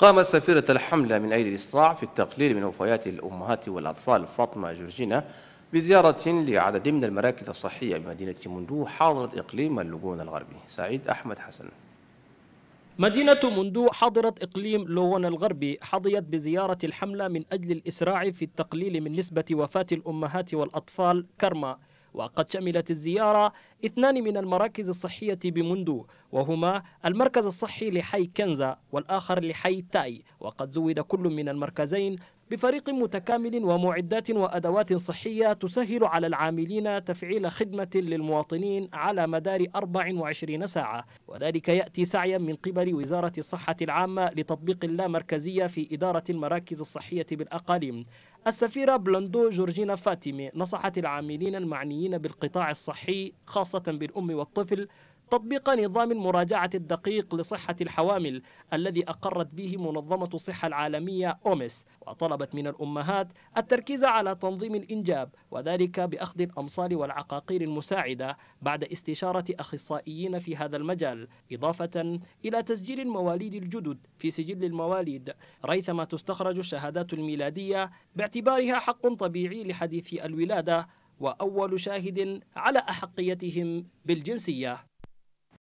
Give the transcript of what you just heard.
قامت سفيرة الحملة من أيدي الإصلاع في التقليل من وفيات الأمهات والأطفال فاطمة جورجينا بزيارة لعدد من المراكز الصحية بمدينة مندو حاضرة إقليم اللجون الغربي سعيد أحمد حسن مدينة مندو حاضرة إقليم لوون الغربي حظيت بزيارة الحملة من أجل الإسراع في التقليل من نسبة وفاة الأمهات والأطفال كرما وقد شملت الزيارة اثنان من المراكز الصحية بمندو وهما المركز الصحي لحي كنزا والآخر لحي تاي وقد زود كل من المركزين بفريق متكامل ومعدات وأدوات صحية تسهل على العاملين تفعيل خدمة للمواطنين على مدار 24 ساعة وذلك يأتي سعيا من قبل وزارة الصحة العامة لتطبيق اللامركزية في إدارة المراكز الصحية بالأقاليم السفيرة بلندو جورجينا فاتيمي نصحت العاملين المعنيين بالقطاع الصحي خاصة بالأم والطفل تطبيق نظام المراجعة الدقيق لصحة الحوامل الذي أقرت به منظمة الصحة العالمية أومس وطلبت من الأمهات التركيز على تنظيم الإنجاب وذلك بأخذ الأمصال والعقاقير المساعدة بعد استشارة أخصائيين في هذا المجال إضافة إلى تسجيل المواليد الجدد في سجل المواليد ريثما تستخرج الشهادات الميلادية باعتبارها حق طبيعي لحديثي الولادة وأول شاهد على أحقيتهم بالجنسية